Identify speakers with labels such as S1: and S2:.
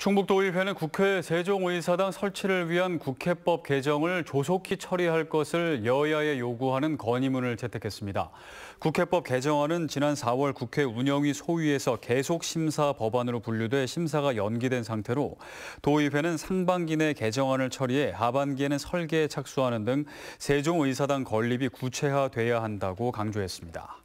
S1: 충북도의회는 국회 세종의사당 설치를 위한 국회법 개정을 조속히 처리할 것을 여야에 요구하는 건의문을 채택했습니다. 국회법 개정안은 지난 4월 국회 운영위 소위에서 계속 심사 법안으로 분류돼 심사가 연기된 상태로 도의회는 상반기 내 개정안을 처리해 하반기에는 설계에 착수하는 등 세종의사당 건립이 구체화돼야 한다고 강조했습니다.